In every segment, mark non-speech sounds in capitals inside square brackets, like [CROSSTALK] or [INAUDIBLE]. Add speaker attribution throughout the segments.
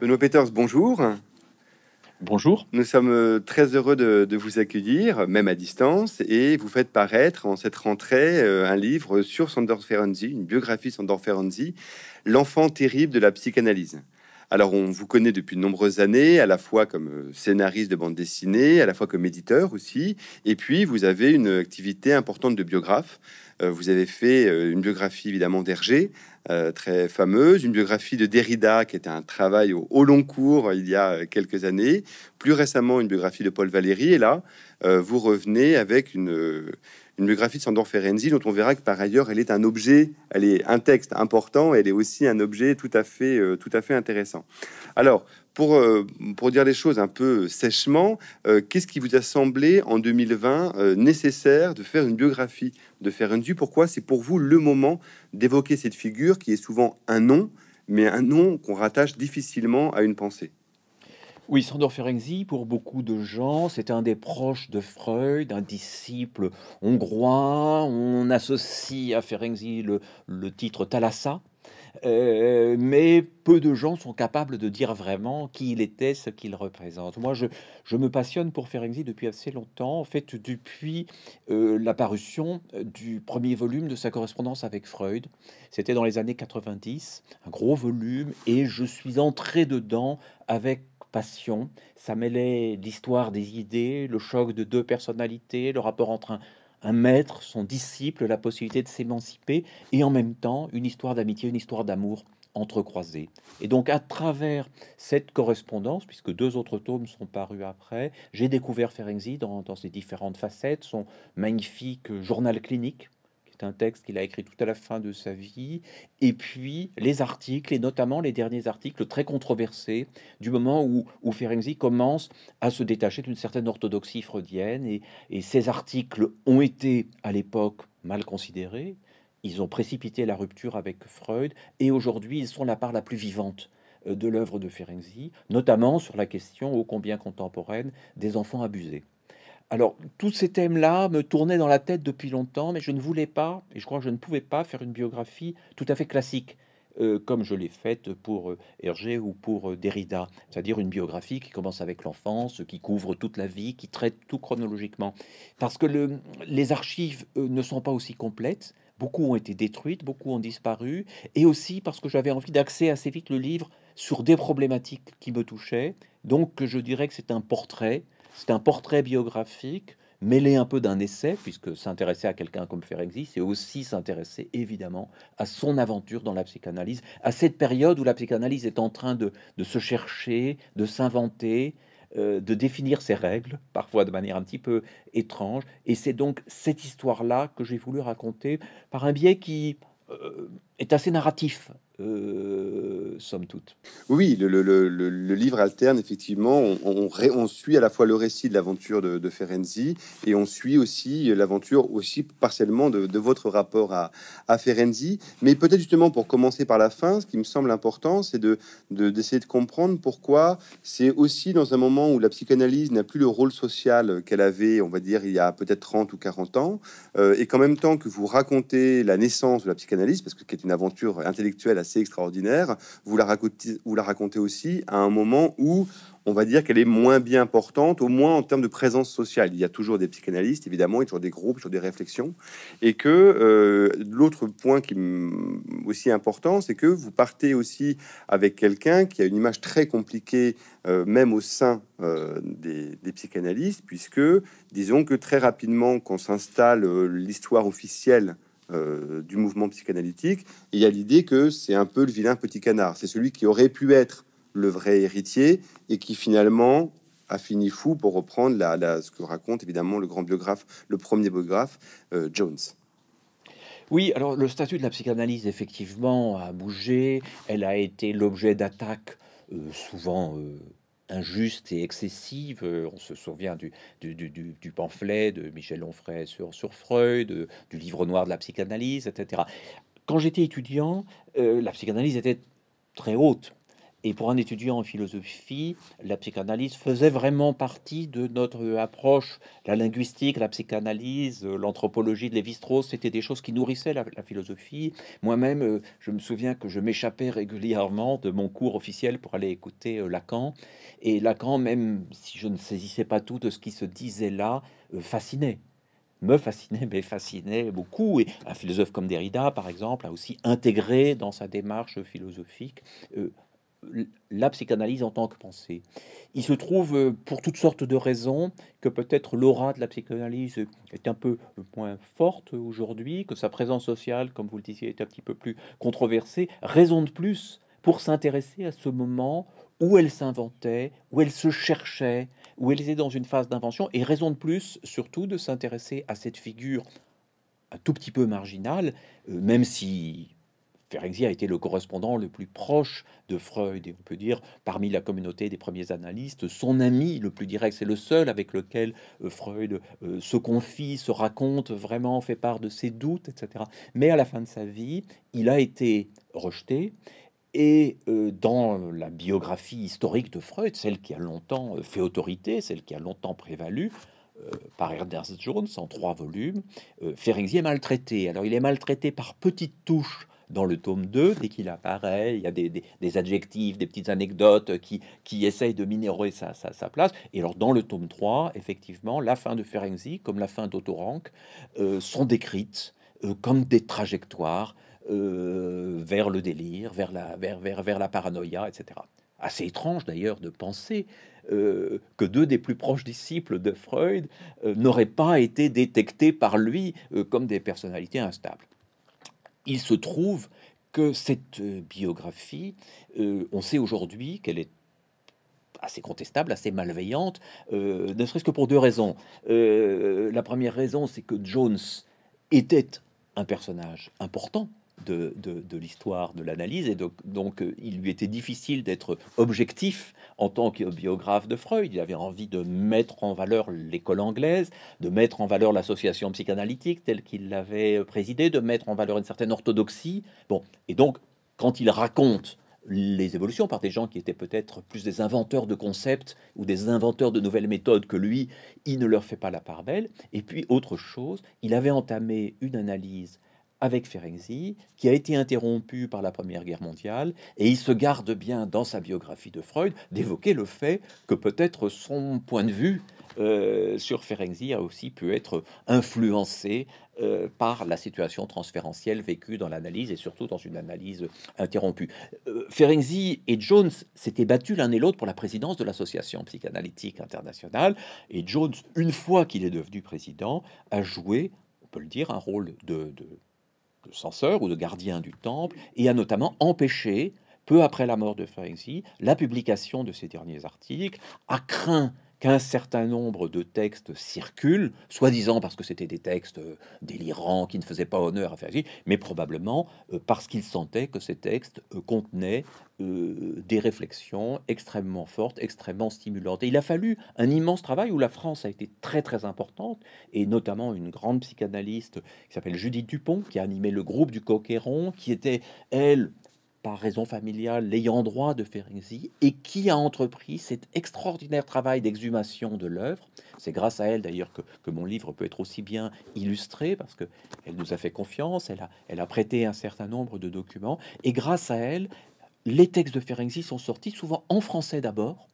Speaker 1: Benoît Peters, bonjour. Bonjour. Nous sommes euh, très heureux de, vous accueillir, même à distance, et vous faites paraître en cette rentrée euh, un livre sur Sandor Ferenzi, une biographie Sandor Ferenzi, L'enfant terrible de la psychanalyse. Alors, on vous connaît depuis de nombreuses années, à la fois comme euh, scénariste de bande dessinée, à la fois comme éditeur aussi. Et puis, vous avez une activité importante de biographe. Euh, vous avez fait euh, une biographie évidemment d'Hergé, très fameuse, une biographie de Derrida qui était un travail au, long cours il y a quelques années, plus récemment une biographie de Paul Valéry, et là, vous revenez avec une, une biographie de Sandor Ferenzi, dont on verra que par ailleurs, elle est un objet, elle est un texte important, elle est aussi un objet tout à fait, euh, tout à fait intéressant. Alors, pour, euh, pour dire les choses un peu sèchement, euh, qu'est-ce qui vous a semblé en 2020 nécessaire de faire une biographie de Ferenzi Pourquoi c'est pour vous le moment d'évoquer cette figure qui est souvent un nom, mais un nom qu'on rattache difficilement à une pensée
Speaker 2: oui, Sandor Ferenczi, pour beaucoup de gens, c'est un des proches de Freud, un disciple hongrois. On associe à Ferenczi le, titre Thalassa, euh, mais peu de gens sont capables de dire vraiment qui il était, ce qu'il représente. Moi, je, me passionne pour Ferenczi depuis assez longtemps, en fait, depuis euh, la parution du premier volume de sa correspondance avec Freud. C'était dans les années 90, un gros volume, et je suis entré dedans avec passion. Ça mêlait l'histoire des idées, le choc de deux personnalités, le rapport entre un, maître, son disciple, la possibilité de s'émanciper, et en même temps une histoire d'amitié, une histoire d'amour entrecroisée. Et donc à travers cette correspondance, puisque deux autres tomes sont parus après, j'ai découvert Ferenczi dans, ses différentes facettes, son magnifique journal clinique un texte qu'il a écrit tout à la fin de sa vie. Et puis les articles, et notamment les derniers articles très controversés, du moment où, où Ferenczi commence à se détacher d'une certaine orthodoxie freudienne. Et, et ces articles ont été à l'époque mal considérés. Ils ont précipité la rupture avec Freud. Et aujourd'hui, ils sont la part la plus vivante euh, de l'œuvre de Ferenczi, notamment sur la question ô combien contemporaine des enfants abusés. Alors, tous ces thèmes-là me tournaient dans la tête depuis longtemps, mais je ne voulais pas, et je crois que je ne pouvais pas, faire une biographie tout à fait classique. Euh, comme je l'ai faite pour euh, Hergé ou pour euh, Derrida, c'est-à-dire une biographie qui commence avec l'enfance, qui couvre toute la vie, qui traite tout chronologiquement. Parce que les archives ne sont pas aussi complètes, beaucoup ont été détruites, beaucoup ont disparu, et aussi parce que j'avais envie d'accéder assez vite le livre sur des problématiques qui me touchaient, donc je dirais que c'est un portrait c'est un portrait biographique mêlé un peu d'un essai, puisque s'intéresser à quelqu'un comme Ferenczi, c'est aussi s'intéresser évidemment à son aventure dans la psychanalyse, à cette période où la psychanalyse est en train de, se chercher, de s'inventer, euh, de définir ses règles, parfois de manière un petit peu étrange. Et c'est donc cette histoire-là que j'ai voulu raconter par un biais qui euh, est assez narratif, euh, somme toute.
Speaker 1: Oui, le, livre alterne effectivement. On, on, suit à la fois le récit de l'aventure de, de, Ferenzi et on suit aussi l'aventure aussi partiellement de, votre rapport à, à Ferenzi. Mais peut-être justement pour commencer par la fin, ce qui me semble important, c'est de d'essayer de, comprendre pourquoi c'est aussi dans un moment où la psychanalyse n'a plus le rôle social qu'elle avait, on va dire, il y a peut-être 30 ou 40 ans, euh, et qu'en même temps que vous racontez la naissance de la psychanalyse, parce que c'est une aventure intellectuelle assez extraordinaire. Vous la, racontez, vous la aussi à un moment où on va dire qu'elle est moins bien importante, au moins en termes de présence sociale. Il y a toujours des psychanalystes, évidemment, il y a toujours des groupes, il y a toujours des réflexions. Et que euh, l'autre point qui est aussi important, c'est que vous partez aussi avec quelqu'un qui a une image très compliquée, euh, même au sein euh, des, psychanalystes, puisque disons que très rapidement, quand s'installe l'histoire officielle euh, du mouvement psychanalytique. il y a l'idée que c'est un peu le vilain petit canard. C'est celui qui aurait pu être le vrai héritier et qui finalement a fini fou pour reprendre la, ce que raconte évidemment le grand biographe, le premier biographe, euh, Jones.
Speaker 2: Oui, alors le statut de la psychanalyse effectivement a bougé. Elle a été l'objet d'attaques euh, souvent injuste et excessive. Euh, on se souvient du, du, pamphlet de Michel Onfray sur, sur Freud, euh, du livre noir de la psychanalyse, etc. Quand j'étais étudiant, euh, la psychanalyse était très haute et pour un étudiant en philosophie, la psychanalyse faisait vraiment partie de notre approche. La linguistique, la psychanalyse, euh, l'anthropologie de Lévi-Strauss, c'était des choses qui nourrissaient la, philosophie. Moi-même, euh, je me souviens que je m'échappais régulièrement de mon cours officiel pour aller écouter euh, Lacan. Et Lacan, même si je ne saisissais pas tout de ce qui se disait là, fascinait me fascinait, [LAUGHS] mais fascinait beaucoup. Et un philosophe comme Derrida, par exemple, a aussi intégré dans sa démarche philosophique la psychanalyse en tant que pensée. Il se trouve, euh, pour toutes sortes de raisons, que peut-être l'aura de la psychanalyse est un peu moins forte aujourd'hui, que sa présence sociale, comme vous le disiez, est un petit peu plus controversée. Raison de plus pour s'intéresser à ce moment où elle s'inventait, où elle se cherchait, où elle était dans une phase d'invention, et raison de plus, surtout, de s'intéresser à cette figure un tout petit peu marginale, euh, même si Ferenczi a été le correspondant le plus proche de Freud, et on peut dire parmi la communauté des premiers analystes, son ami le plus direct, c'est le seul avec lequel euh, Freud euh, se confie, se raconte vraiment, fait part de ses doutes, etc. Mais à la fin de sa vie, il a été rejeté. Et euh, dans la biographie historique de Freud, celle qui a longtemps fait autorité, celle qui a longtemps prévalu, par Ernest Jones en trois volumes, Ferenczi est maltraité. Alors il est maltraité par petites touches dans le tome 2, dès qu'il apparaît, il y a des, adjectifs, des petites anecdotes qui, qui essayent de minérer sa, place. Et alors dans le tome 3, effectivement, la fin de Ferenczi, comme la fin d'Autorank, euh, sont décrites euh, comme des trajectoires euh, vers le délire, vers la, vers, la paranoïa, etc. Assez étrange d'ailleurs de penser que deux des plus proches disciples de Freud n'auraient pas été détectés par lui comme des personnalités instables il se trouve que cette euh, biographie, euh, on sait aujourd'hui qu'elle est assez contestable, assez malveillante, euh, ne serait-ce que pour deux raisons. la première raison, c'est que Jones était un personnage important de, l'histoire, de l'analyse, et donc, euh, il lui était difficile d'être objectif en tant que biographe de Freud. Il avait envie de mettre en valeur l'école anglaise, de mettre en valeur l'association psychanalytique telle qu'il l'avait euh, présidée, de mettre en valeur une certaine orthodoxie. Bon, et donc quand il raconte les évolutions par des gens qui étaient peut-être plus des inventeurs de concepts ou des inventeurs de nouvelles méthodes que lui, il ne leur fait pas la part belle. Et puis, autre chose, il avait entamé une analyse avec Ferenczi, qui a été interrompu par la Première Guerre mondiale, et il se garde bien dans sa biographie de Freud d'évoquer le fait que peut-être son point de vue euh, sur Ferenczi a aussi pu être influencé euh, par la situation transférentielle vécue dans l'analyse et surtout dans une analyse interrompue. Ferenzi euh, Ferenczi et Jones s'étaient battus l'un et l'autre pour la présidence de l'association psychanalytique internationale et Jones, une fois qu'il est devenu président, a joué, on peut le dire, un rôle de de censeur ou de gardien du temple et a notamment empêché, peu après la mort de Faenzi, la publication de ses derniers articles, a craint qu'un certain nombre de textes circulent, soi-disant parce que c'était des textes euh, délirants qui ne faisaient pas honneur à Fergie, mais probablement euh, parce qu'il sentait que ces textes euh, contenaient des réflexions extrêmement fortes, extrêmement stimulantes. Et il a fallu un immense travail où la France a été très très importante, et notamment une grande psychanalyste qui s'appelle Judith Dupont, qui a animé le groupe du Coqueron, qui était, elle, par raison familiale, l'ayant droit de Ferenczi, et qui a entrepris cet extraordinaire travail d'exhumation de l'œuvre. C'est grâce à elle d'ailleurs que, mon livre peut être aussi bien illustré, parce que elle nous a fait confiance, elle a, elle a prêté un certain nombre de documents, et grâce à elle, les textes de Ferenczi sont sortis souvent en français d'abord,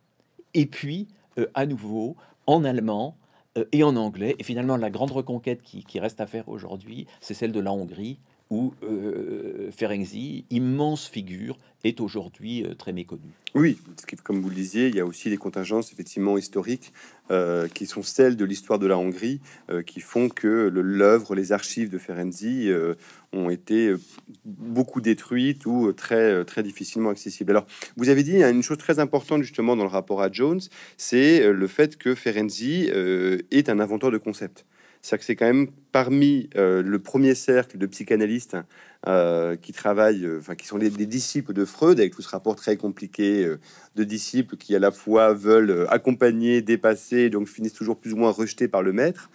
Speaker 2: et puis euh, à nouveau en allemand, euh, et en anglais. Et finalement, la grande reconquête qui, qui reste à faire aujourd'hui, c'est celle de la Hongrie, où euh, Ferenczi, immense figure, est aujourd'hui euh, très méconnue. Oui, comme
Speaker 1: vous le disiez, il y a aussi des contingences effectivement historiques euh, qui sont celles de l'histoire de la Hongrie, qui font que l'œuvre, les archives de Ferenczi ont été beaucoup détruites ou très très difficilement accessibles. Alors, vous avez dit hein, une chose très importante justement dans le rapport à Jones, c'est le fait que Ferenczi est un inventeur de concepts. C'est-à-dire que c'est quand même parmi euh, le premier cercle de psychanalystes hein, euh, qui travaillent, euh, enfin qui sont les, des disciples de Freud, avec tout ce rapport très compliqué de disciples qui à la fois veulent accompagner, dépasser, donc finissent toujours plus ou moins rejetés par le maître.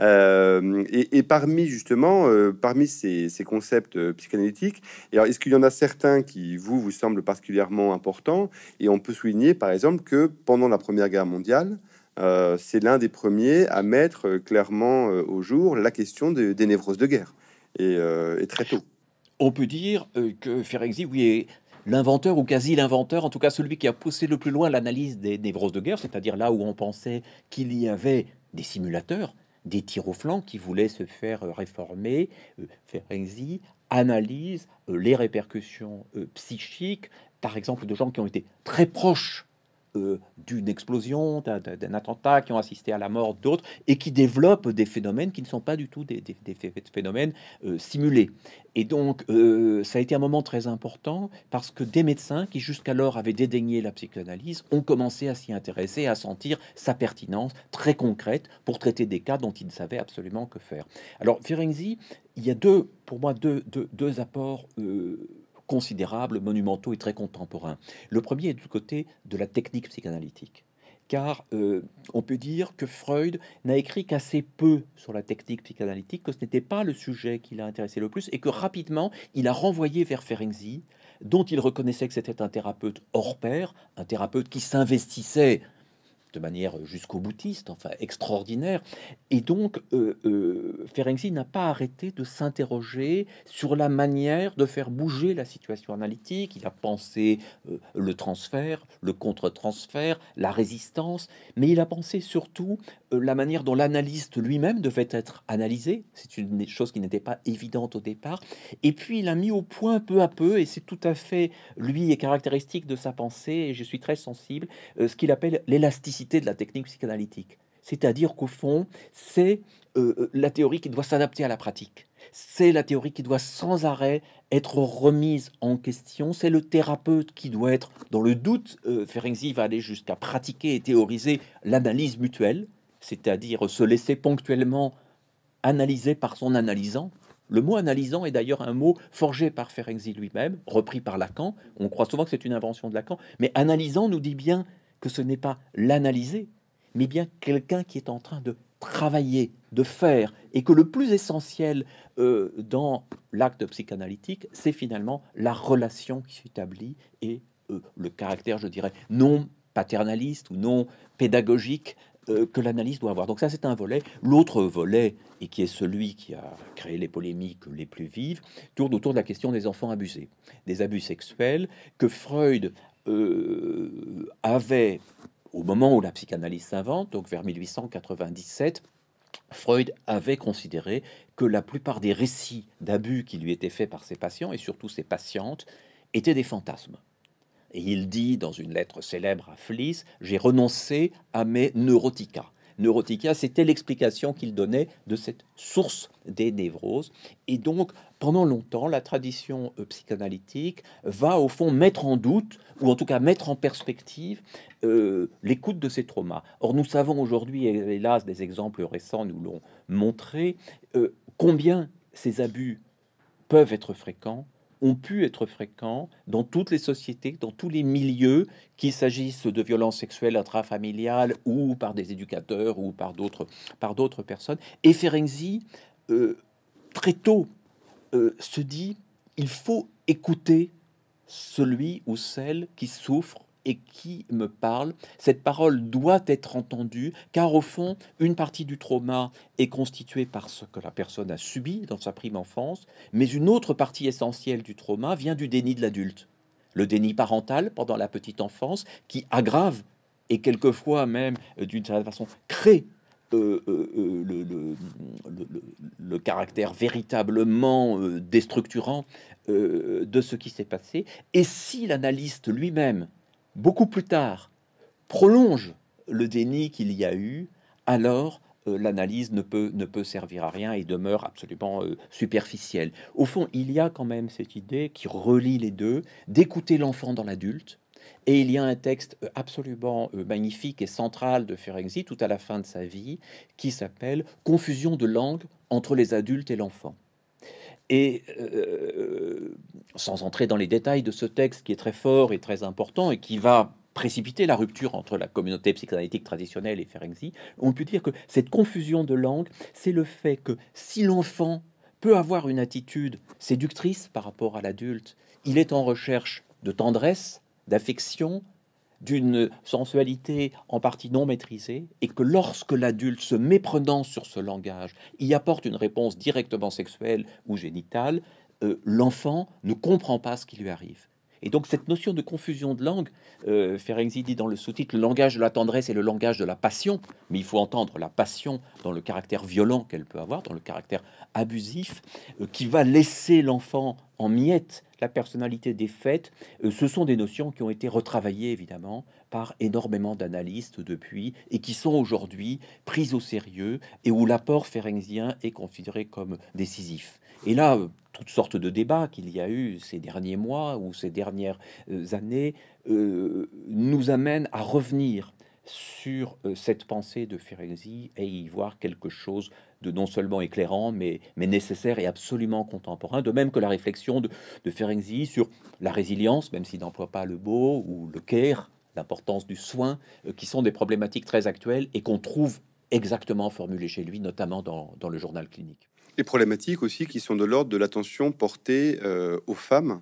Speaker 1: et, parmi justement, parmi ces, concepts psychanalytiques, est-ce qu'il y en a certains qui vous vous semblent particulièrement importants Et on peut souligner par exemple que pendant la Première Guerre mondiale, euh, c'est l'un des premiers à mettre euh, clairement euh, au jour la question des névroses de guerre, et, très tôt. On
Speaker 2: peut dire que Ferenczi, oui, est l'inventeur ou quasi l'inventeur, en tout cas celui qui a poussé le plus loin l'analyse des névroses de guerre, c'est-à-dire là où on pensait qu'il y avait des simulateurs, des tirs au flanc qui voulaient se faire réformer. Ferenczi analyse les répercussions psychiques, par exemple, de gens qui ont été très proches d'une explosion, d'un attentat, qui ont assisté à la mort d'autres, et qui développent des phénomènes qui ne sont pas du tout des, phénomènes euh, simulés. Et donc, euh, ça a été un moment très important parce que des médecins qui jusqu'alors avaient dédaigné la psychanalyse ont commencé à s'y intéresser, à sentir sa pertinence très concrète pour traiter des cas dont ils ne savaient absolument que faire. Alors, Ferenczi, il y a deux, pour moi, deux, deux, deux apports euh, considérables, monumentaux et très contemporains. Le premier est du côté de la technique psychanalytique car euh, on peut dire que Freud n'a écrit qu'assez peu sur la technique psychanalytique, que ce n'était pas le sujet qui l'a intéressé le plus, et que rapidement il a renvoyé vers Ferenczi, dont il reconnaissait que c'était un thérapeute hors pair, un thérapeute qui s'investissait de manière jusqu'au boutiste, enfin extraordinaire. Et donc, euh, euh, Ferenczi n'a pas arrêté de s'interroger sur la manière de faire bouger la situation analytique. Il a pensé euh, le transfert, le contre-transfert, la résistance, mais il a pensé surtout euh, la manière dont l'analyste lui-même devait être analysé. C'est une chose qui n'était pas évidente au départ. Et puis il a mis au point peu à peu, et c'est tout à fait lui et caractéristique de sa pensée, et je suis très sensible, euh, ce qu'il appelle l'élasticité de la technique psychanalytique. C'est-à-dire qu'au fond, c'est euh, la théorie qui doit s'adapter à la pratique. C'est la théorie qui doit sans arrêt être remise en question. C'est le thérapeute qui doit être dans le doute. Ferenczi va aller jusqu'à pratiquer et théoriser l'analyse mutuelle c'est-à-dire se laisser ponctuellement analyser par son analysant. Le mot analysant est d'ailleurs un mot forgé par Ferenczi lui-même, repris par Lacan. On croit souvent que c'est une invention de Lacan, mais analysant nous dit bien que ce n'est pas l'analyser, mais bien quelqu'un qui est en train de travailler, de faire, et que le plus essentiel euh, dans l'acte psychanalytique, c'est finalement la relation qui s'établit et euh, le caractère, je dirais, non paternaliste ou non pédagogique euh, que l'analyse doit avoir. Donc ça, c'est un volet. L'autre volet, et qui est celui qui a créé les polémiques les plus vives, tourne autour de la question des enfants abusés, des abus sexuels que Freud euh, avait, au moment où la psychanalyse s'invente, donc vers 1897, Freud avait considéré que la plupart des récits d'abus qui lui étaient faits par ses patients, et surtout ses patientes, étaient des fantasmes et il dit dans une lettre célèbre à Fliss J'ai renoncé à mes neurotica. Neurotica, c'était l'explication qu'il donnait de cette source des névroses. Et donc, pendant longtemps, la tradition euh, psychanalytique va au fond mettre en doute, ou en tout cas mettre en perspective, euh, l'écoute de ces traumas. Or, nous savons aujourd'hui, hélas, des exemples récents nous l'ont montré, euh, combien ces abus peuvent être fréquents ont pu être fréquents dans toutes les sociétés, dans tous les milieux, qu'il s'agisse de violences sexuelles intrafamiliales ou par des éducateurs ou par d'autres, par d'autres personnes. Et Ferenczi, euh, très tôt, euh, se dit il faut écouter celui ou celle qui souffre et qui me parle. Cette parole doit être entendue, car au fond, une partie du trauma est constituée par ce que la personne a subi dans sa prime enfance, mais une autre partie essentielle du trauma vient du déni de l'adulte. Le déni parental pendant la petite enfance qui aggrave et quelquefois même euh, d'une certaine façon crée euh, euh, le, le, caractère véritablement déstructurant de ce qui s'est passé. Et si l'analyste lui-même beaucoup plus tard, prolonge le déni qu'il y a eu, alors euh, l'analyse ne peut, servir à rien et demeure absolument euh, superficielle. Au fond, il y a quand même cette idée qui relie les deux, d'écouter l'enfant dans l'adulte, et il y a un texte euh, absolument magnifique et central de Ferenczi tout à la fin de sa vie qui s'appelle Confusion de langue entre les adultes et l'enfant. Et euh, euh, sans entrer dans les détails de ce texte qui est très fort et très important et qui va précipiter la rupture entre la communauté psychanalytique traditionnelle et Ferenczi, on peut dire que cette confusion de langue, c'est le fait que si l'enfant peut avoir une attitude séductrice par rapport à l'adulte, il est en recherche de tendresse, d'affection, d'une sensualité en partie non maîtrisée, et que lorsque l'adulte se méprenant sur ce langage y apporte une réponse directement sexuelle ou génitale, euh, l'enfant ne comprend pas ce qui lui arrive. Et donc cette notion de confusion de langue, Ferenzi euh, Ferenczi dit dans le sous-titre, le langage de la tendresse et le langage de la passion, mais il faut entendre la passion dans le caractère violent qu'elle peut avoir, dans le caractère abusif, euh, qui va laisser l'enfant en miettes, la personnalité défaite, euh, ce sont des notions qui ont été retravaillées évidemment par énormément d'analystes depuis et qui sont aujourd'hui prises au sérieux et où l'apport ferenzien est considéré comme décisif. Et là, toutes sortes de débats qu'il y a eu ces derniers mois ou ces dernières euh, années euh, nous amènent à revenir sur euh, cette pensée de Ferenczi et y voir quelque chose de non seulement éclairant, mais, nécessaire et absolument contemporain, de même que la réflexion de, de Ferenczi sur la résilience, même s'il n'emploie pas le beau ou le care, l'importance du soin, qui sont des problématiques très actuelles et qu'on trouve exactement formulées chez lui, notamment dans le journal clinique.
Speaker 1: Les problématiques aussi qui sont de l'ordre de l'attention portée euh, aux femmes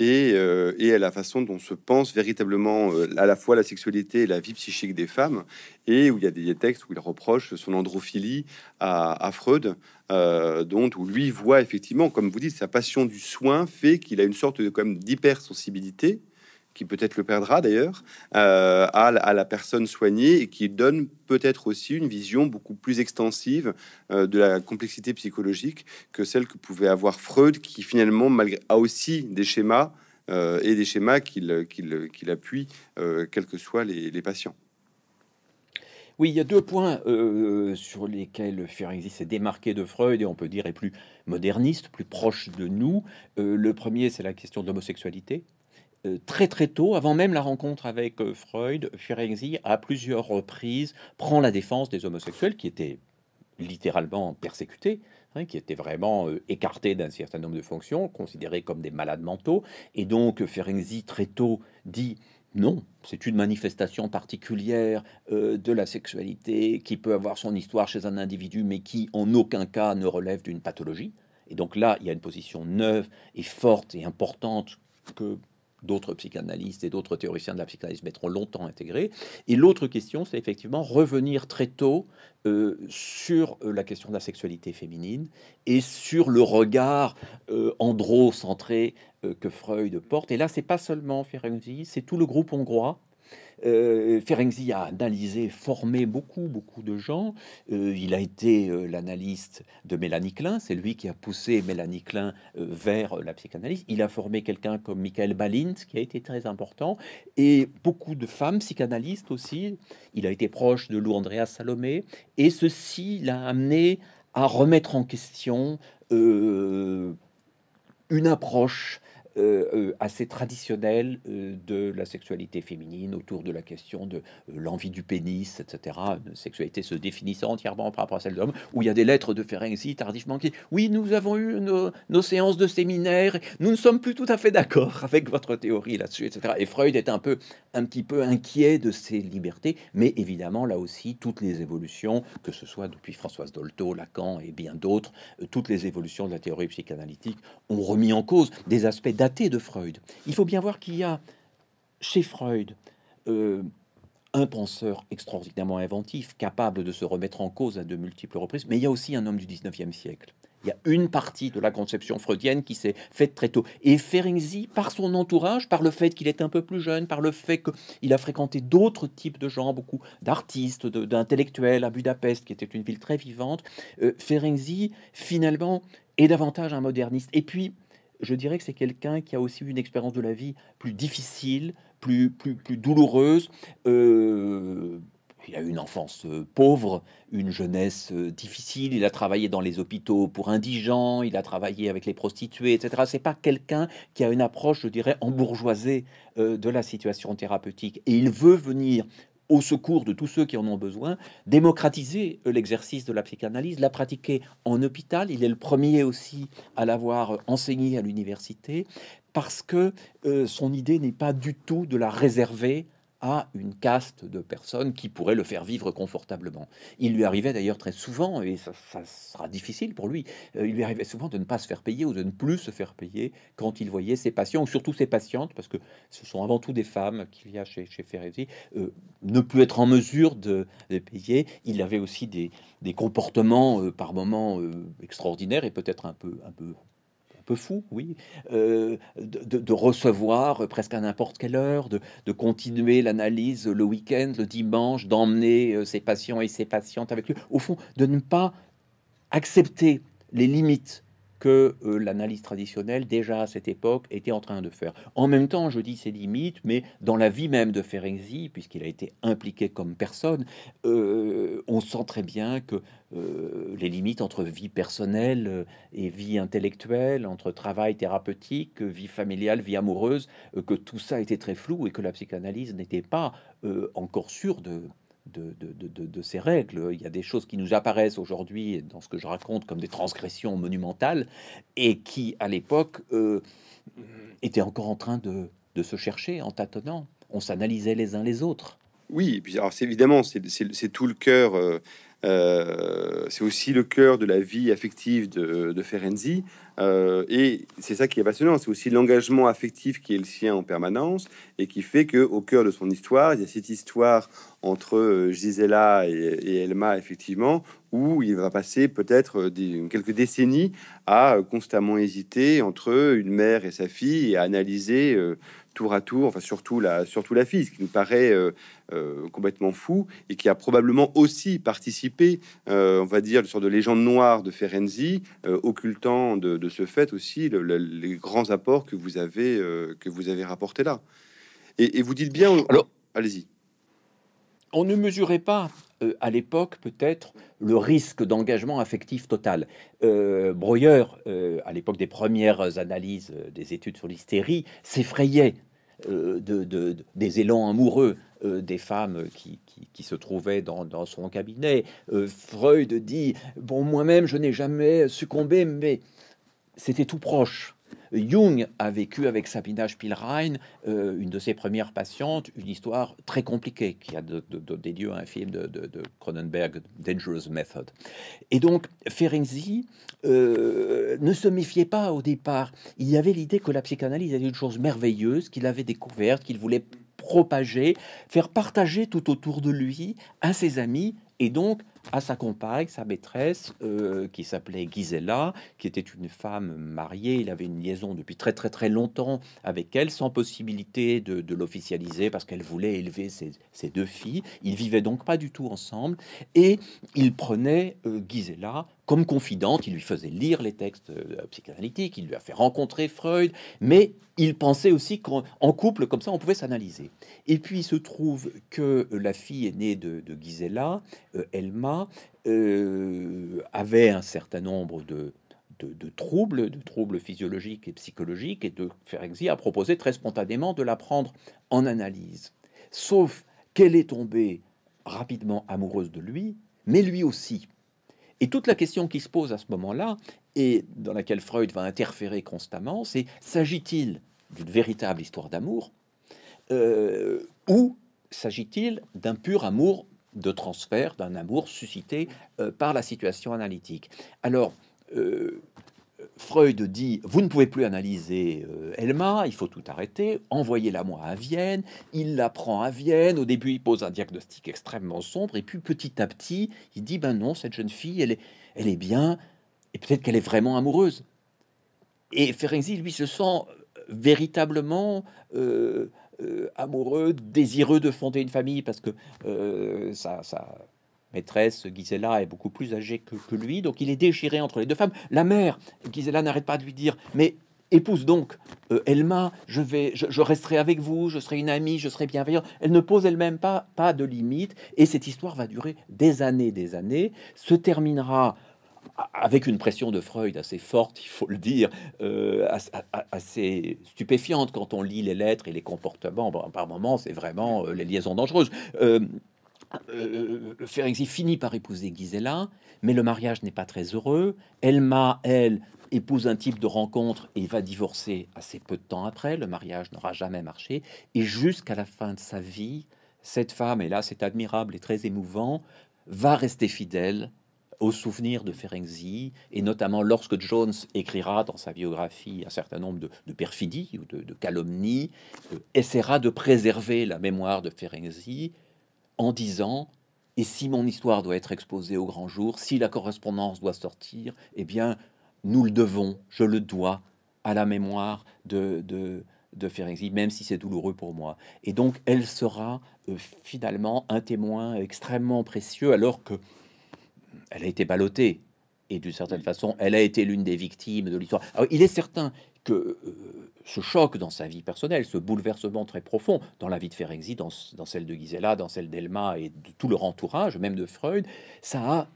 Speaker 1: euh, et, à la façon dont se pense véritablement euh, à la fois la sexualité et la vie psychique des femmes, et où il y a des textes où il reproche son androphilie à, Freud, dont où lui voit effectivement, comme vous dites, sa passion du soin fait qu'il a une sorte de comme d'hypersensibilité qui peut-être le perdra d'ailleurs, euh, à, la personne soignée et qui donne peut-être aussi une vision beaucoup plus extensive euh, de la complexité psychologique que celle que pouvait avoir Freud, qui finalement malgré, a aussi des schémas euh, et des schémas qu'il appuie, quels que soient les, les, patients.
Speaker 2: Oui, il y a deux points sur lesquels Ferenczi s'est démarqué de Freud et on peut dire est plus moderniste, plus proche de nous. le premier, c'est la question de l'homosexualité. Euh, très très tôt, avant même la rencontre avec euh, Freud, Ferenczi, à plusieurs reprises, prend la défense des homosexuels qui étaient littéralement persécutés, hein, qui étaient vraiment euh, écartés d'un certain nombre de fonctions, considérés comme des malades mentaux. Et donc Ferenczi, très tôt, dit non, c'est une manifestation particulière de la sexualité qui peut avoir son histoire chez un individu, mais qui en aucun cas ne relève d'une pathologie. Et donc là, il y a une position neuve et forte et importante que d'autres psychanalystes et d'autres théoriciens de la psychanalyse mettront longtemps intégré. Et l'autre question, c'est effectivement revenir très tôt euh, sur euh, la question de la sexualité féminine et sur le regard euh, androcentré euh, que Freud porte. Et là, c'est pas seulement Ferenczi, c'est tout le groupe hongrois euh, Ferenzi a analysé, formé beaucoup, beaucoup de gens. Euh, il a été euh, l'analyste de Mélanie Klein. C'est lui qui a poussé Mélanie Klein vers la psychanalyse. Il a formé quelqu'un comme Michael Balint, qui a été très important. Et beaucoup de femmes psychanalystes aussi. Il a été proche de Lou andreas Salomé. Et ceci l'a amené à remettre en question une approche euh, euh, assez traditionnelle euh, de la sexualité féminine autour de la question de l'envie du pénis, etc. Une sexualité se définissant entièrement par rapport à celle d'homme où il y a des lettres de Ferenczi tardivement qui Oui, nous avons eu nos, séances de séminaire, nous ne sommes plus tout à fait d'accord [LAUGHS] avec votre théorie là-dessus, etc. Et Freud est un, peu, un petit peu inquiet de ces libertés, mais évidemment, là aussi, toutes les évolutions, que ce soit depuis Françoise Dolto, Lacan et bien d'autres, toutes les évolutions de la théorie psychanalytique ont remis en cause des aspects daté de Freud. Il faut bien voir qu'il y a chez Freud euh, un penseur extraordinairement inventif, capable de se remettre en cause à de multiples reprises, mais il y a aussi un homme du 19e siècle. Il y a une partie de la conception freudienne qui s'est faite très tôt. Et Ferenczi, par son entourage, par le fait qu'il est un peu plus jeune, par le fait qu'il a fréquenté d'autres types de gens, beaucoup d'artistes, d'intellectuels à Budapest, qui était une ville très vivante, euh, Ferenczi, finalement, est davantage un moderniste. Et puis, je dirais que c'est quelqu'un qui a aussi eu une expérience de la vie plus difficile, plus, plus, plus douloureuse. Euh, il a eu une enfance euh, pauvre, une jeunesse euh, difficile. Il a travaillé dans les hôpitaux pour indigents. Il a travaillé avec les prostituées, etc. C'est pas quelqu'un qui a une approche, je dirais, embourgeoisée de la situation thérapeutique. Et il veut venir au secours de tous ceux qui en ont besoin, démocratiser l'exercice de la psychanalyse, la pratiquer en hôpital. Il est le premier aussi à l'avoir enseigné à l'université parce que euh, son idée n'est pas du tout de la réserver à une caste de personnes qui pourraient le faire vivre confortablement. Il lui arrivait d'ailleurs très souvent, et ça, sera difficile pour lui, euh, il lui arrivait souvent de ne pas se faire payer ou de ne plus se faire payer quand il voyait ses patients, ou surtout ses patientes, parce que ce sont avant tout des femmes qu'il y a chez, chez euh, ne plus être en mesure de, les payer. Il avait aussi des, comportements euh, par moments extraordinaires et peut-être un peu, un peu fou, oui, euh, de, recevoir presque à n'importe quelle heure, de, de continuer l'analyse le week-end, le dimanche, d'emmener euh, ses patients et ses patientes avec lui. Au fond, de ne pas accepter les limites que euh, l'analyse traditionnelle, déjà à cette époque, était en train de faire. En même temps, je dis ses limites, mais dans la vie même de Ferenczi, puisqu'il a été impliqué comme personne, euh, on sent très bien que euh, les limites entre vie personnelle et vie intellectuelle, entre travail thérapeutique, vie familiale, vie amoureuse, que tout ça était très flou et que la psychanalyse n'était pas encore sûre de de, de, ces règles. Il y a des choses qui nous apparaissent aujourd'hui dans ce que je raconte comme des transgressions monumentales et qui, à l'époque, euh, étaient encore en train de, se chercher en tâtonnant. On s'analysait les uns les autres.
Speaker 1: Oui, puis alors c'est évidemment, c'est tout le cœur. Euh, euh, c'est aussi le cœur de la vie affective de, de Ferenzi. Euh, et c'est ça qui est passionnant, c'est aussi l'engagement affectif qui est le sien en permanence et qui fait que au cœur de son histoire, il y a cette histoire entre euh, Gisela et, Elma, effectivement, où il va passer peut-être quelques décennies à constamment hésiter entre une mère et sa fille et à analyser tour à tour, enfin surtout la, surtout la fille, ce qui nous paraît euh, euh, complètement fou et qui a probablement aussi participé, euh, on va dire, sur de légende noire de Ferenzi, occultant de, ce fait aussi les grands apports que vous avez que vous avez rapportés là. Et, et vous dites bien, alors allez-y
Speaker 2: on ne mesurait pas euh, à l'époque peut-être le risque d'engagement affectif total. Euh, Breuer, euh, à l'époque des premières analyses des études sur l'hystérie, s'effrayait des élans amoureux des femmes qui, se trouvaient dans son cabinet. Freud dit, bon, moi-même, je n'ai jamais succombé, mais c'était tout proche. Jung a vécu avec Sabina Spielrein, euh, une de ses premières patientes, une histoire très compliquée qui a donné lieu à un film de, Cronenberg, Dangerous Method. Et donc, Ferenczi euh, ne se méfiait pas au départ. Il y avait l'idée que la psychanalyse était une chose merveilleuse, qu'il avait découverte, qu'il voulait propager, faire partager tout autour de lui à ses amis et donc à sa compagne, sa maîtresse, euh, qui s'appelait Gisela, qui était une femme mariée. Il avait une liaison depuis très très très longtemps avec elle, sans possibilité de, l'officialiser parce qu'elle voulait élever ses, deux filles. Ils vivaient donc pas du tout ensemble et il prenait euh, Gisela comme confidente, il lui faisait lire les textes euh, psychanalytiques, il lui a fait rencontrer Freud, mais il pensait aussi qu'en couple, comme ça, on pouvait s'analyser. Et puis il se trouve que la fille aînée de, de Gisela, Elma, euh, avait un certain nombre de, troubles, de troubles physiologiques et psychologiques, et de Ferexi a proposé très spontanément de la prendre en analyse. Sauf qu'elle est tombée rapidement amoureuse de lui, mais lui aussi. Et toute la question qui se pose à ce moment-là, et dans laquelle Freud va interférer constamment, c'est s'agit-il d'une véritable histoire d'amour euh, ou s'agit-il d'un pur amour de transfert d'un amour suscité euh, par la situation analytique. Alors, euh, Freud dit, vous ne pouvez plus analyser euh, Elma, il faut tout arrêter, envoyez-la moi à Vienne, il la prend à Vienne, au début il pose un diagnostic extrêmement sombre, et puis petit à petit, il dit, ben non, cette jeune fille, elle est, elle est bien, et peut-être qu'elle est vraiment amoureuse. Et Ferenczi, lui, se sent véritablement euh, amoureux, désireux de fonder une famille, parce que euh, sa, maîtresse, Gisela, est beaucoup plus âgée que, lui, donc il est déchiré entre les deux femmes. La mère, Gisela, n'arrête pas de lui dire, mais épouse donc euh, Elma, je, vais, je, resterai avec vous, je serai une amie, je serai bienveillante. Elle ne pose elle-même pas, pas de limite, et cette histoire va durer des années, des années, se terminera avec une pression de Freud assez forte, il faut le dire, euh, assez stupéfiante quand on lit les lettres et les comportements. par moments, c'est vraiment euh, les liaisons dangereuses. Euh, euh, Ferenczi finit par épouser Gisela, mais le mariage n'est pas très heureux. Elma, elle, épouse un type de rencontre et va divorcer assez peu de temps après. Le mariage n'aura jamais marché. Et jusqu'à la fin de sa vie, cette femme, et là c'est admirable et très émouvant, va rester fidèle au souvenir de Ferenczi, et notamment lorsque Jones écrira dans sa biographie un certain nombre de, perfidies ou de, calomnies, euh, essaiera de préserver la mémoire de Ferenczi en disant et si mon histoire doit être exposée au grand jour, si la correspondance doit sortir, eh bien, nous le devons, je le dois à la mémoire de, de, de même si c'est douloureux pour moi. Et donc, elle sera euh, finalement un témoin extrêmement précieux, alors que elle a été ballottée. Et d'une certaine façon, elle a été l'une des victimes de l'histoire. Il est certain que euh, ce choc dans sa vie personnelle, ce bouleversement très profond dans la vie de Ferenczi, dans, dans celle de Gisela, dans celle d'Elma et de tout leur entourage, même de Freud, ça a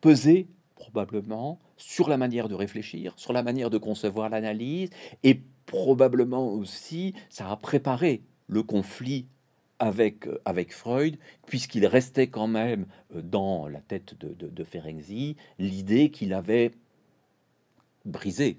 Speaker 2: pesé probablement sur la manière de réfléchir, sur la manière de concevoir l'analyse, et probablement aussi ça a préparé le conflit euh, avec, Freud, puisqu'il restait quand même euh, dans la tête de, de, Ferenczi l'idée qu'il avait brisée,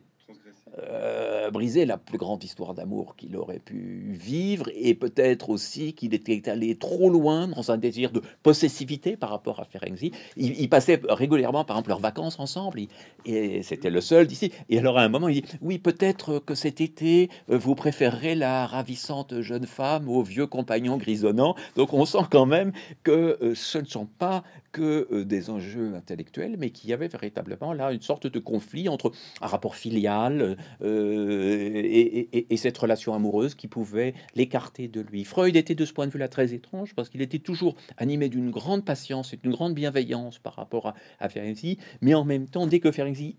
Speaker 2: euh, briser la plus grande histoire d'amour qu'il aurait pu vivre, et peut-être aussi qu'il était allé trop loin dans un désir de possessivité par rapport à Ferenczi. Ils, passait passaient régulièrement, par exemple, leurs vacances ensemble, et c'était le seul d'ici. Et alors à un moment, il dit, oui, peut-être que cet été, vous préférerez la ravissante jeune femme au vieux compagnon grisonnant. Donc on sent quand même que euh, ce ne sont pas que euh, des enjeux intellectuels, mais qu'il y avait véritablement là une sorte de conflit entre un rapport filial, euh, et, cette relation amoureuse qui pouvait l'écarter de lui. Freud était de ce point de vue-là très étrange parce qu'il était toujours animé d'une grande patience et d'une grande bienveillance par rapport à, à Ferenczi, mais en même temps, dès que Ferenczi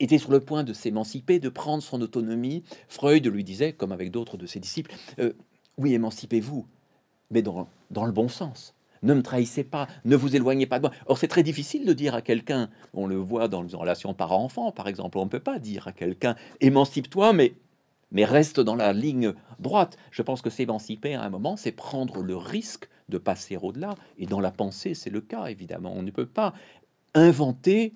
Speaker 2: était sur le point de s'émanciper, de prendre son autonomie, Freud lui disait, comme avec d'autres de ses disciples, euh, oui, émancipez-vous, mais dans le bon sens ne me trahissez pas, ne vous éloignez pas de moi. Or, c'est très difficile de dire à quelqu'un, on le voit dans les relations parent-enfant, par exemple, on ne peut pas dire à quelqu'un, émancipe-toi, mais, mais reste dans la ligne droite. Je pense que s'émanciper à un moment, c'est prendre le risque de passer au-delà. Et dans la pensée, c'est le cas, évidemment. On ne peut pas inventer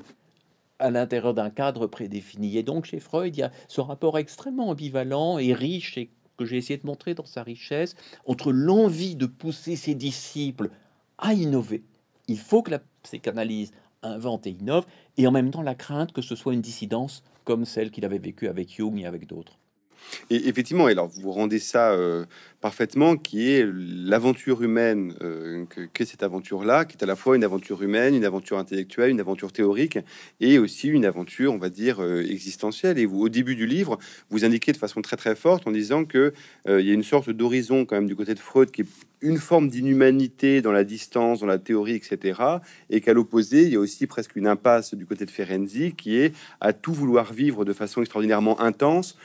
Speaker 2: à l'intérieur d'un cadre prédéfini. Et donc, chez Freud, il y a ce rapport extrêmement ambivalent et riche et que j'ai essayé de montrer dans sa richesse, entre l'envie de pousser ses disciples à innover. Il faut que la psychanalyse invente et innove, et en même temps la crainte que ce soit une dissidence comme celle qu'il avait vécue avec Jung et avec d'autres.
Speaker 1: Et effectivement, alors vous rendez ça euh, parfaitement, qui est l'aventure humaine, euh, qu'est que, cette aventure-là, qui est à la fois une aventure humaine, une aventure intellectuelle, une aventure théorique, et aussi une aventure, on va dire, euh, existentielle. Et vous, au début du livre, vous indiquez de façon très très forte en disant que il y a une sorte d'horizon quand même du côté de Freud qui est une forme d'inhumanité dans la distance, dans la théorie, etc. Et qu'à l'opposé, il y a aussi presque une impasse du côté de Ferenczi qui est à tout vouloir vivre de façon extraordinairement intense,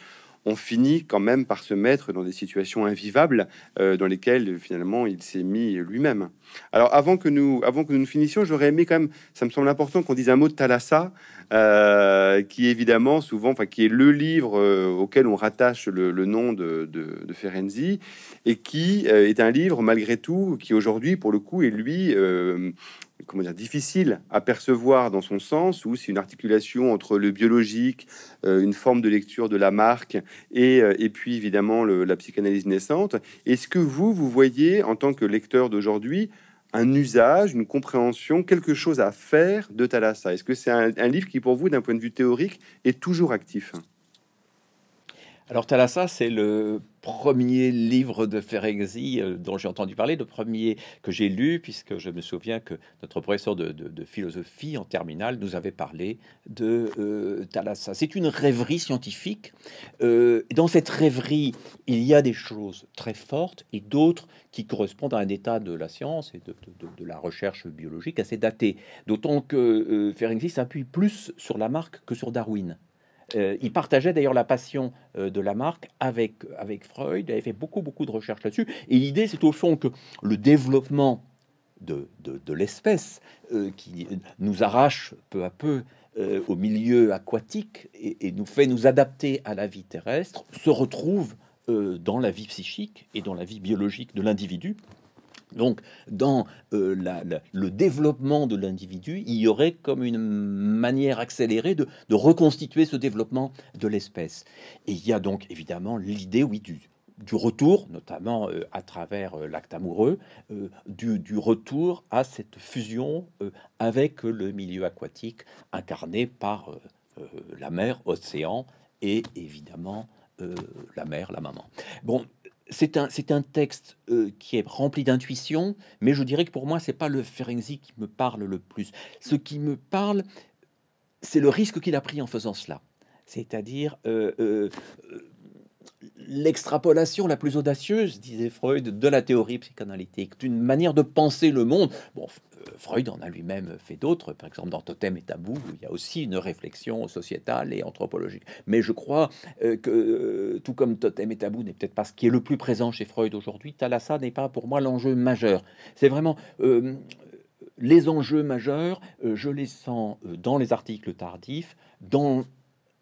Speaker 1: on finit quand même par se mettre dans des situations invivables euh, dans lesquelles finalement il s'est mis lui-même. Alors avant que nous, avant que nous finissions, j'aurais aimé quand même, ça me semble important qu'on dise un mot de Thalassa, euh, qui évidemment souvent, enfin qui est le livre euh, auquel on rattache le, nom de, de, de, Ferenzi et qui est un livre malgré tout qui aujourd'hui pour le coup est lui comment difficile à percevoir dans son sens, ou c'est une articulation entre le biologique, euh, une forme de lecture de la marque, et, euh, puis évidemment la psychanalyse naissante. Est-ce que vous, vous voyez, en tant que lecteur d'aujourd'hui, un usage, une compréhension, quelque chose à faire de Thalassa Est-ce que c'est un livre qui, pour vous, d'un point de vue théorique, est toujours actif
Speaker 2: alors Thalassa, c'est le premier livre de Ferenczi euh, dont j'ai entendu parler, le premier que j'ai lu, puisque je me souviens que notre professeur de, philosophie en terminale nous avait parlé de euh, Thalassa. C'est une rêverie scientifique. Euh, dans cette rêverie, il y a des choses très fortes et d'autres qui correspondent à un état de la science et de, la recherche biologique assez daté. D'autant que Ferenczi s'appuie plus sur Lamarck que sur Darwin. Euh, il partageait d'ailleurs la passion euh, de Lamarck avec, avec Freud, il avait fait beaucoup, beaucoup de recherches là-dessus. Et l'idée, c'est au fond que le développement de, l'espèce euh, qui nous arrache peu à peu au milieu aquatique et, nous fait nous adapter à la vie terrestre se retrouve dans la vie psychique et dans la vie biologique de l'individu, donc, dans euh, le développement de l'individu, il y aurait comme une manière accélérée de, reconstituer ce développement de l'espèce. Et il y a donc évidemment l'idée, oui, du, retour, notamment euh, à travers euh, l'acte amoureux, du, retour à cette fusion avec le milieu aquatique incarné par la mer, océan et évidemment la mer, la maman. Bon, c'est un, texte euh, qui est rempli d'intuition, mais je dirais que pour moi, ce n'est pas le Ferenczi qui me parle le plus. Ce qui me parle, c'est le risque qu'il a pris en faisant cela. C'est-à-dire, euh, euh, l'extrapolation la plus audacieuse, disait Freud, de la théorie psychanalytique, d'une manière de penser le monde. Bon, euh, Freud en a lui-même fait d'autres, par exemple dans Totem et Tabou, où il y a aussi une réflexion sociétale et anthropologique. Mais je crois euh, que, euh, tout comme Totem et Tabou n'est peut-être pas ce qui est le plus présent chez Freud aujourd'hui, Thalassa n'est pas pour moi l'enjeu majeur. C'est vraiment les enjeux majeurs, je les sens dans les articles tardifs, dans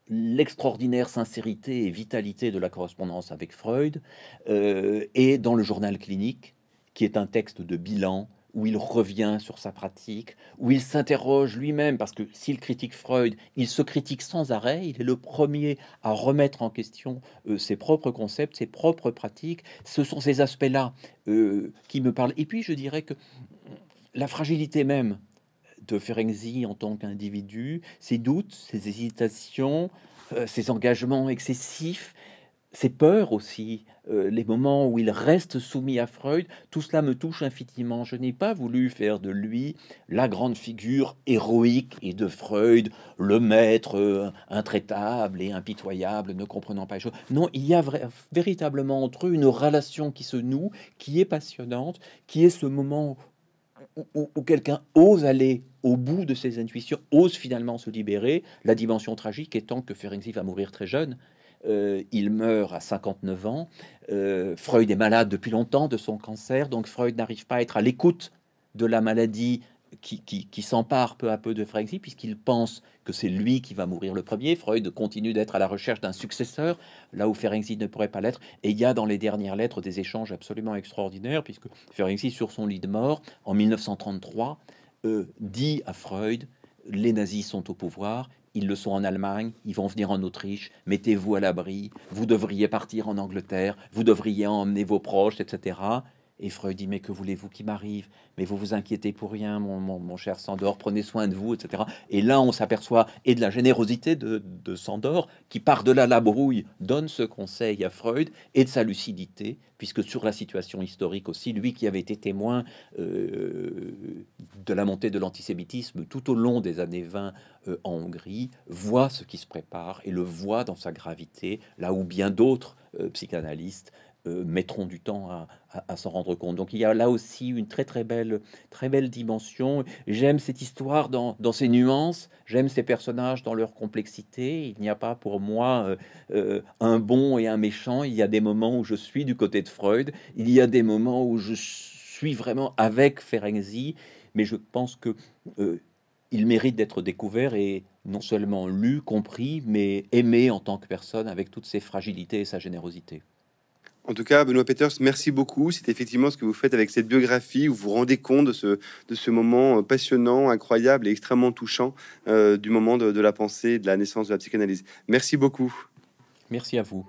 Speaker 2: l'extraordinaire sincérité et vitalité de la correspondance avec Freud, euh, et dans le journal clinique, qui est un texte de bilan où il revient sur sa pratique, où il s'interroge lui-même, parce que s'il critique Freud, il se critique sans arrêt, il est le premier à remettre en question euh, ses propres concepts, ses propres pratiques. Ce sont ces aspects-là euh, qui me parlent. Et puis je dirais que la fragilité même de Ferenczi en tant qu'individu, ses doutes, ses hésitations, euh, ses engagements excessifs, ses peurs aussi, euh, les moments où il reste soumis à Freud, tout cela me touche infiniment. Je n'ai pas voulu faire de lui la grande figure héroïque et de Freud, le maître euh, intraitable et impitoyable, ne comprenant pas les choses. Non, il y a véritablement entre eux une relation qui se noue, qui est passionnante, qui est ce moment où, quelqu'un ose aller au bout de ses intuitions, ose finalement se libérer, la dimension tragique étant que Ferenczi va mourir très jeune. Euh, il meurt à 59 ans. Euh, Freud est malade depuis longtemps de son cancer, donc Freud n'arrive pas à être à l'écoute de la maladie qui, s'empare peu à peu de Freud puisqu'il pense que c'est lui qui va mourir le premier. Freud continue d'être à la recherche d'un successeur, là où Ferenczi ne pourrait pas l'être. Et il y a dans les dernières lettres des échanges absolument extraordinaires, puisque Ferenczi, sur son lit de mort, en 1933, euh, dit à Freud, les nazis sont au pouvoir, ils le sont en Allemagne, ils vont venir en Autriche, mettez-vous à l'abri, vous devriez partir en Angleterre, vous devriez emmener vos proches, etc. Et Freud dit, mais que voulez-vous qui m'arrive Mais vous vous inquiétez pour rien, mon, cher Sandor, prenez soin de vous, etc. Et là, on s'aperçoit, et de la générosité de, de Sandor, qui par-delà la brouille, donne ce conseil à Freud, et de sa lucidité, puisque sur la situation historique aussi, lui qui avait été témoin euh, de la montée de l'antisémitisme tout au long des années 20 euh, en Hongrie, voit ce qui se prépare et le voit dans sa gravité, là où bien d'autres euh, psychanalystes euh, mettront du temps à, s'en rendre compte. Donc il y a là aussi une très très belle, très belle dimension. J'aime cette histoire dans, ses nuances, j'aime ces personnages dans leur complexité. Il n'y a pas pour moi euh, euh, un bon et un méchant. Il y a des moments où je suis du côté de Freud, il y a des moments où je suis vraiment avec Ferenczi, mais je pense que... il mérite d'être découvert et non seulement lu, compris, mais aimé en tant que personne avec toutes ses fragilités et sa générosité.
Speaker 1: En tout cas, Benoît Peters, merci beaucoup. C'est effectivement ce que vous faites avec cette biographie où vous vous rendez compte de ce, de ce moment euh, passionnant, incroyable et extrêmement touchant euh, du moment de, de la pensée, de la naissance de la psychanalyse. Merci beaucoup. Merci à vous.